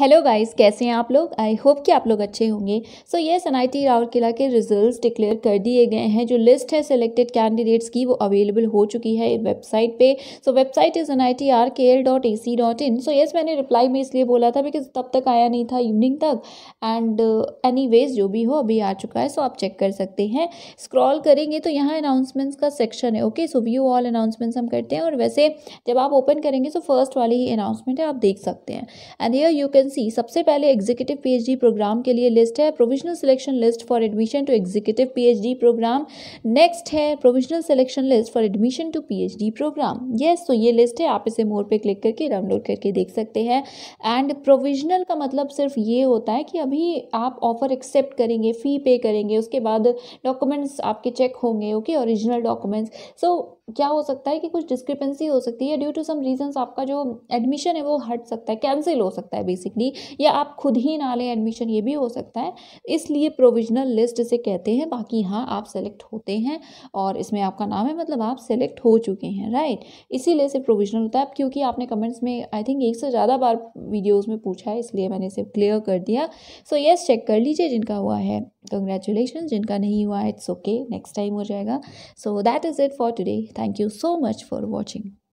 hello guys कैसे हैं आप लोग आई होप कि आप लोग अच्छे होंगे so yes N I T किला के रिजल्ट्स डिक्लेयर कर दिए गए हैं जो लिस्ट है सिलेक्टेड कैंडिडेट्स की वो अवेलेबल हो चुकी है वेबसाइट पे so website is N I T R K L dot A C dot in so yes मैंने रिप्लाई में इसलिए बोला था बिकॉज तब तक आया नहीं था इवनिंग तक एंड एनी वेज जो भी हो अभी आ चुका है सो so आप चेक कर सकते हैं स्क्रॉल करेंगे तो यहाँ अनाउंसमेंट्स का सेक्शन है okay so view all announcements हम करते हैं और वैसे जब आप ओपन करेंगे तो फर्स्ट वाली ही अनाउंसमेंट है आप देख सकते हैं एंड यू कैन वैकेंसी सबसे पहले एग्जीक्यूटिव पीएचडी प्रोग्राम के लिए लिस्ट है provisional selection list for admission to executive PhD program next है provisional selection list for admission to PhD program yes तो ये लिस्ट है आप इसे मोर पे क्लिक करके डाउनलोड करके देख सकते हैं एंड प्रोविजनल का मतलब सिर्फ ये होता है कि अभी आप ऑफर एक्सेप्ट करेंगे फ़ी पे करेंगे उसके बाद डॉक्यूमेंट्स आपके चेक होंगे ओके ओरिजिनल डॉक्यूमेंट्स सो क्या हो सकता है कि कुछ डिस्क्रिपेंसी हो सकती है ड्यू टू सम रीजंस आपका जो एडमिशन है वो हट सकता है कैंसिल हो सकता है बेसिकली डायरेक्टली या आप खुद ही ना लें एडमिशन ये भी हो सकता है इसलिए प्रोविजनल लिस्ट से कहते हैं बाकी हाँ आप सेलेक्ट होते हैं और इसमें आपका नाम है मतलब आप सेलेक्ट हो चुके हैं राइट इसीलिए सिर्फ प्रोविजनल होता है क्योंकि आपने कमेंट्स में आई थिंक एक से ज़्यादा बार वीडियोज़ में पूछा है इसलिए मैंने इसे क्लियर कर दिया सो so, yes, चेक कर लीजिए जिनका हुआ है कंग्रेचुलेशन जिनका नहीं हुआ इट्स ओके नेक्स्ट टाइम हो जाएगा so that is it for today thank you so much for watching